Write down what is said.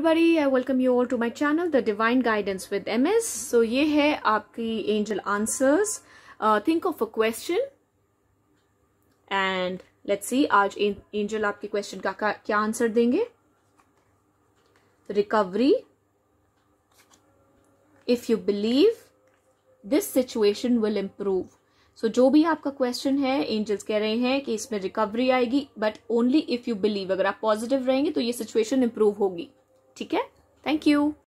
everybody, I welcome you all to my channel, The Divine Guidance with MS. So ये है आपकी angel answers. Uh, think of a question and let's see आज angel आपके question का क्या answer देंगे Recovery. If you believe, this situation will improve. So so, जो भी आपका क्वेश्चन है एंजल्स कह रहे हैं कि इसमें रिकवरी आएगी but only if you believe अगर आप पॉजिटिव रहेंगे तो ये सिचुएशन इंप्रूव होगी ठीक है थैंक यू